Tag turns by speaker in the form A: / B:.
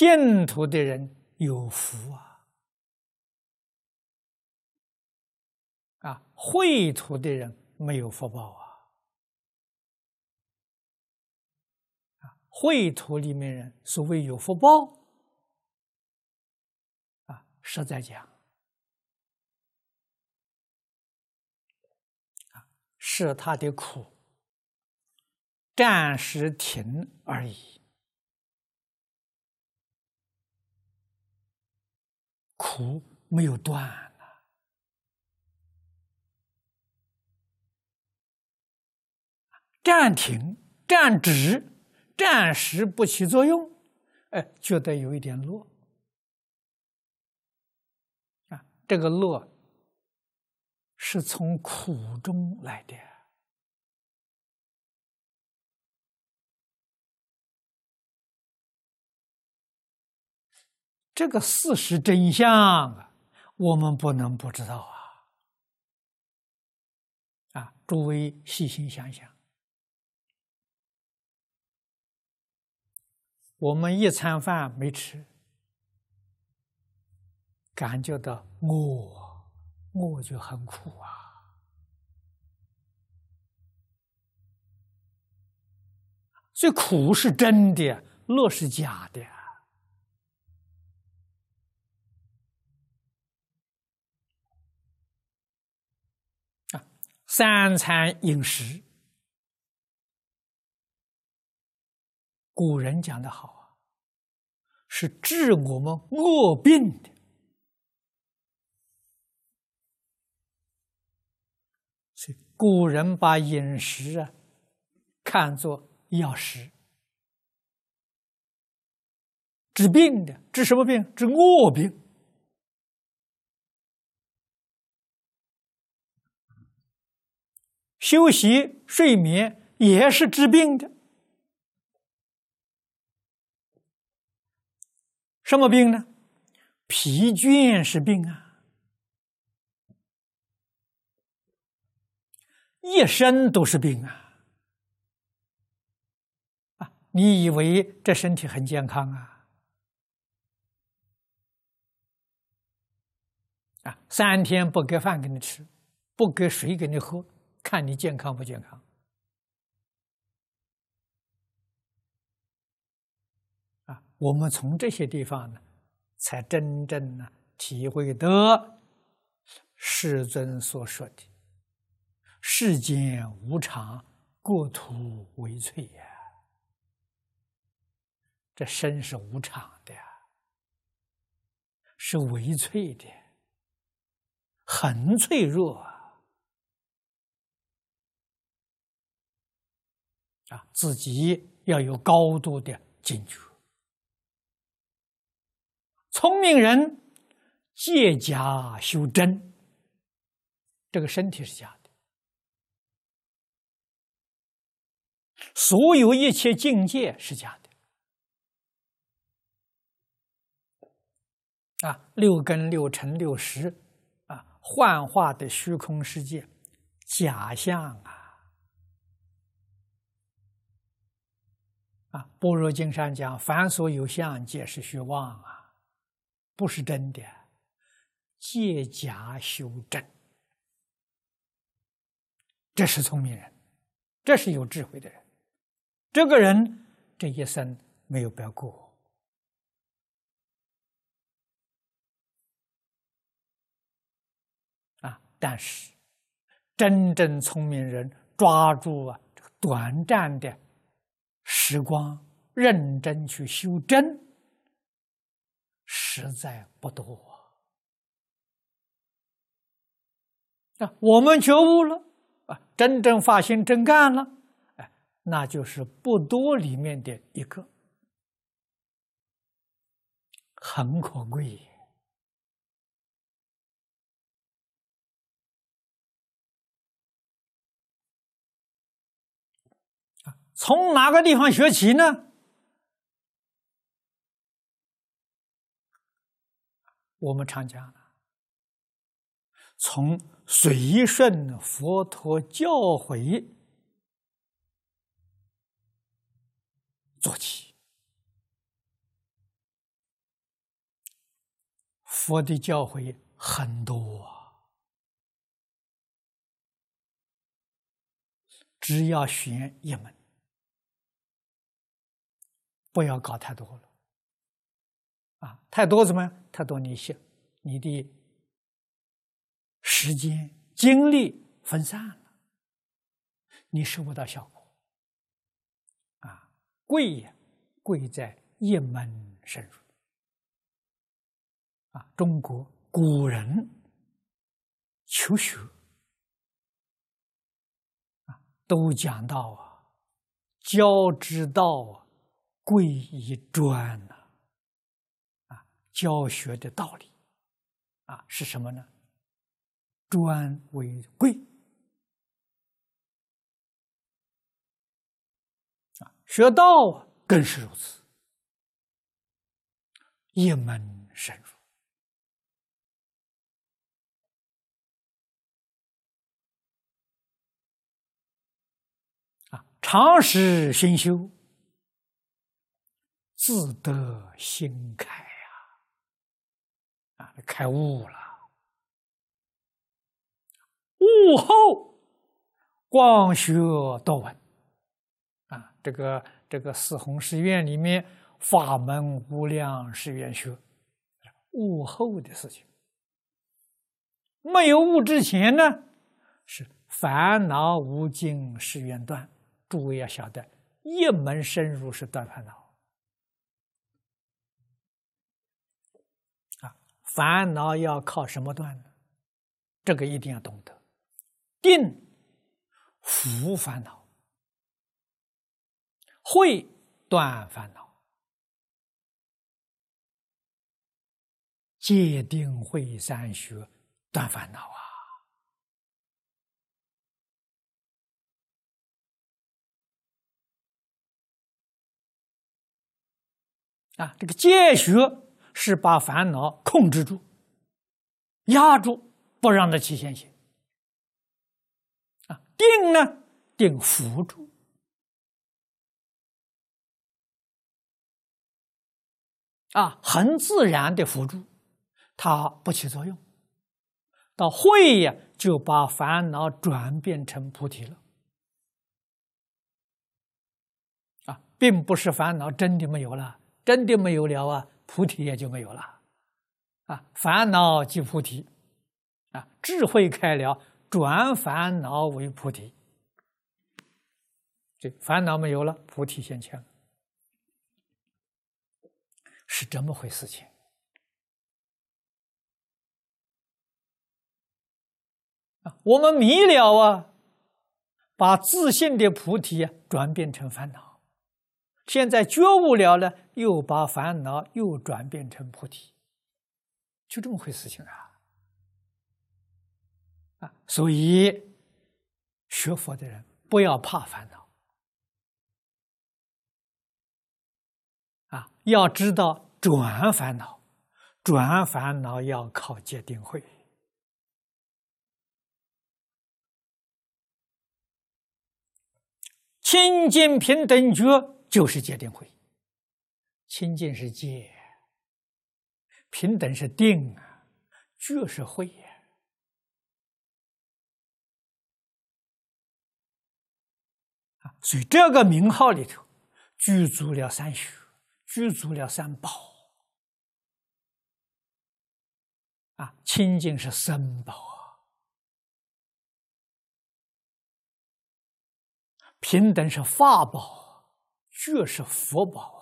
A: 净土的人有福啊，啊，秽土的人没有福报啊，啊，绘图里面人所谓有福报，啊，实在讲，啊，是他的苦暂时停而已。苦没有断了，暂停、暂止、暂时不起作用，哎，觉得有一点落啊，这个落是从苦中来的。这个事实真相，我们不能不知道啊！啊，诸位细心想想，我们一餐饭没吃，感觉到饿，饿就很苦啊。最苦是真的，乐是假的。三餐饮食，古人讲的好啊，是治我们恶病的。所以古人把饮食啊看作药食，治病的治什么病？治恶病。休息、睡眠也是治病的。什么病呢？疲倦是病啊，一身都是病啊！啊，你以为这身体很健康啊？啊，三天不给饭给你吃，不给水给你喝。看你健康不健康啊！我们从这些地方呢，才真正呢体会得世尊所说的“世间无常，故土为脆呀”。这身是无常的，是微脆的，很脆弱啊。啊，自己要有高度的警觉。聪明人借假修真，这个身体是假的，所有一切境界是假的，啊，六根六尘六识，啊，幻化的虚空世界，假象啊。啊，般若经上讲，凡所有相，皆是虚妄啊，不是真的。借假修真，这是聪明人，这是有智慧的人。这个人这一生没有白过啊。但是，真正聪明人抓住啊这个短暂的。时光认真去修真，实在不多。那我们觉悟了啊，真正发心真干了，哎，那就是不多里面的一个，很可贵。从哪个地方学起呢？我们常讲，从随顺佛陀教诲做起。佛的教诲很多，只要选一门。不要搞太多了，啊，太多怎么？太多，你想，你的时间精力分散了，你收不到效果。啊，贵呀，贵在一门深入。啊，中国古人求学啊，都讲到啊，教之道啊。贵以专呐，啊，教学的道理，啊，是什么呢？专为贵，啊，学道更是如此，一门深入，啊，常识心修。自得心开呀，啊，开悟了。悟后广学道文，啊，这个这个四弘誓愿里面法门无量誓愿学，悟后的事情。没有悟之前呢，是烦恼无尽誓愿断。诸位要晓得，一门深入是断烦恼。烦恼要靠什么断呢？这个一定要懂得，定伏烦恼，会断烦恼，戒定慧三学断烦恼啊！啊，这个戒学。是把烦恼控制住、压住，不让它起现行。啊，定呢，定扶住，啊，很自然的扶住，它不起作用。到慧呀，就把烦恼转变成菩提了。啊，并不是烦恼真的没有了，真的没有了啊。菩提也就没有了，啊！烦恼即菩提，啊！智慧开了，转烦恼为菩提。这烦恼没有了，菩提现前了，是这么回事。情啊，我们迷了啊，把自信的菩提转变成烦恼，现在觉悟了呢。又把烦恼又转变成菩提，就这么回事情啊！啊，所以学佛的人不要怕烦恼，啊，要知道转烦恼，转烦恼要靠戒定慧，清净平等觉就是戒定慧。清净是戒，平等是定啊，觉是慧呀！啊，所以这个名号里头具足了三学，具足了三宝啊，清净是三宝，平等是法宝，觉是佛宝。